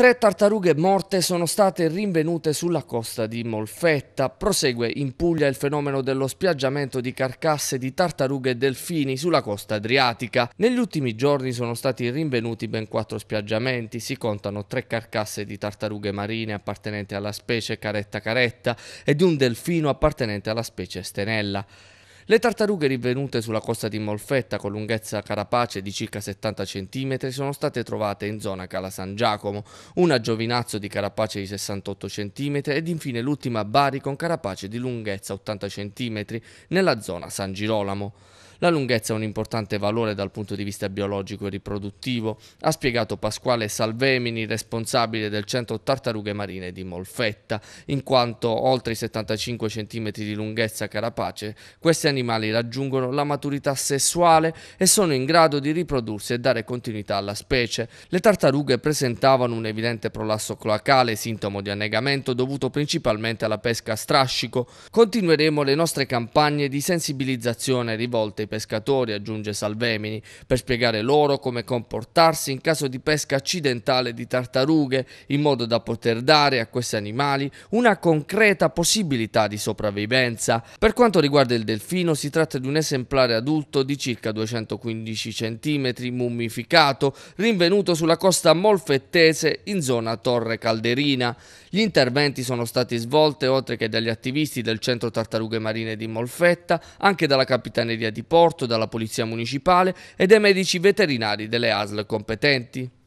Tre tartarughe morte sono state rinvenute sulla costa di Molfetta. Prosegue in Puglia il fenomeno dello spiaggiamento di carcasse di tartarughe e delfini sulla costa adriatica. Negli ultimi giorni sono stati rinvenuti ben quattro spiaggiamenti. Si contano tre carcasse di tartarughe marine appartenenti alla specie caretta caretta ed un delfino appartenente alla specie stenella. Le tartarughe rinvenute sulla costa di Molfetta con lunghezza carapace di circa 70 cm sono state trovate in zona Cala San Giacomo, una giovinazzo di carapace di 68 cm ed infine l'ultima Bari con carapace di lunghezza 80 cm nella zona San Girolamo. La lunghezza ha un importante valore dal punto di vista biologico e riproduttivo, ha spiegato Pasquale Salvemini, responsabile del centro tartarughe marine di Molfetta, in quanto oltre i 75 cm di lunghezza carapace, questi animali raggiungono la maturità sessuale e sono in grado di riprodursi e dare continuità alla specie. Le tartarughe presentavano un evidente prolasso cloacale, sintomo di annegamento dovuto principalmente alla pesca a strascico. Continueremo le nostre campagne di sensibilizzazione rivolte pescatori, aggiunge Salvemini, per spiegare loro come comportarsi in caso di pesca accidentale di tartarughe, in modo da poter dare a questi animali una concreta possibilità di sopravvivenza. Per quanto riguarda il delfino, si tratta di un esemplare adulto di circa 215 cm mummificato, rinvenuto sulla costa molfettese in zona Torre Calderina. Gli interventi sono stati svolti oltre che dagli attivisti del Centro Tartarughe Marine di Molfetta, anche dalla Capitaneria di Porto, trasporto, dalla polizia municipale e dai medici veterinari delle ASL competenti.